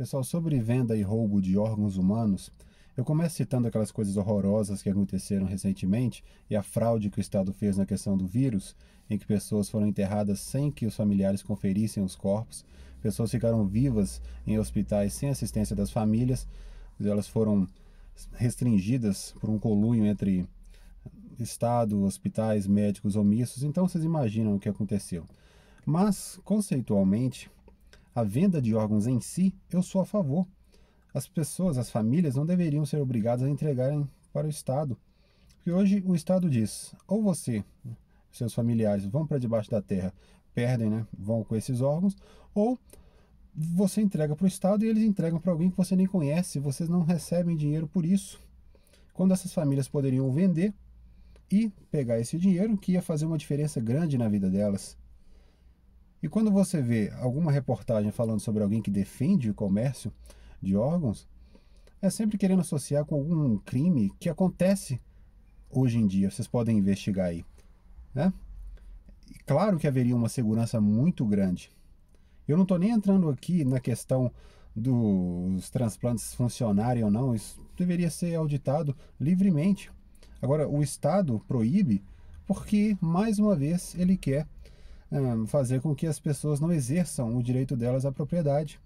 Pessoal, sobre venda e roubo de órgãos humanos, eu começo citando aquelas coisas horrorosas que aconteceram recentemente e a fraude que o Estado fez na questão do vírus, em que pessoas foram enterradas sem que os familiares conferissem os corpos, pessoas ficaram vivas em hospitais sem assistência das famílias, elas foram restringidas por um colunho entre Estado, hospitais, médicos omissos. Então vocês imaginam o que aconteceu. Mas, conceitualmente, a venda de órgãos em si, eu sou a favor. As pessoas, as famílias, não deveriam ser obrigadas a entregarem para o Estado. Porque hoje o Estado diz: ou você, seus familiares, vão para debaixo da terra, perdem, né? vão com esses órgãos, ou você entrega para o Estado e eles entregam para alguém que você nem conhece, vocês não recebem dinheiro por isso. Quando essas famílias poderiam vender e pegar esse dinheiro, que ia fazer uma diferença grande na vida delas. E quando você vê alguma reportagem falando sobre alguém que defende o comércio de órgãos, é sempre querendo associar com algum crime que acontece hoje em dia. Vocês podem investigar aí. Né? E claro que haveria uma segurança muito grande. Eu não estou nem entrando aqui na questão dos transplantes funcionarem ou não, isso deveria ser auditado livremente. Agora, o Estado proíbe porque, mais uma vez, ele quer fazer com que as pessoas não exerçam o direito delas à propriedade.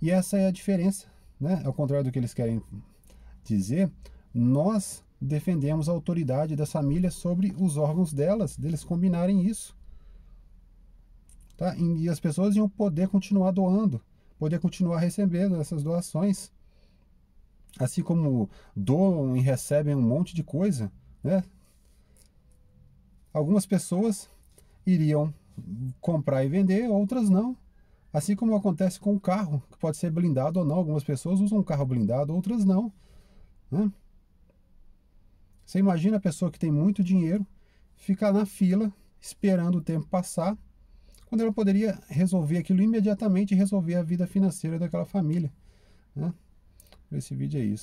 E essa é a diferença. Né? Ao contrário do que eles querem dizer, nós defendemos a autoridade das famílias sobre os órgãos delas, deles combinarem isso. Tá? E as pessoas iam poder continuar doando, poder continuar recebendo essas doações. Assim como doam e recebem um monte de coisa, né? Algumas pessoas iriam comprar e vender, outras não. Assim como acontece com o carro, que pode ser blindado ou não. Algumas pessoas usam um carro blindado, outras não. Né? Você imagina a pessoa que tem muito dinheiro ficar na fila esperando o tempo passar, quando ela poderia resolver aquilo imediatamente e resolver a vida financeira daquela família. Né? Esse vídeo é isso.